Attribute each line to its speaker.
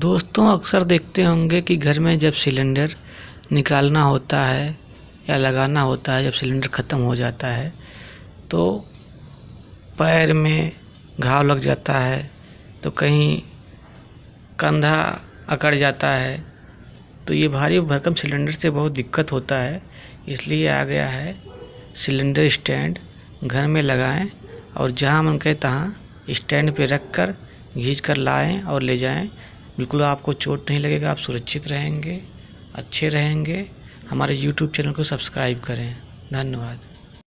Speaker 1: दोस्तों अक्सर देखते होंगे कि घर में जब सिलेंडर निकालना होता है या लगाना होता है जब सिलेंडर ख़त्म हो जाता है तो पैर में घाव लग जाता है तो कहीं कंधा अकड़ जाता है तो ये भारी भरकम सिलेंडर से बहुत दिक्कत होता है इसलिए आ गया है सिलेंडर स्टैंड घर में लगाएं और जहाँ मन कहे तहाँ स्टैंड पे रख कर घींच कर लाएँ और ले जाएं बिल्कुल आपको चोट नहीं लगेगा आप सुरक्षित रहेंगे अच्छे रहेंगे हमारे यूट्यूब चैनल को सब्सक्राइब करें धन्यवाद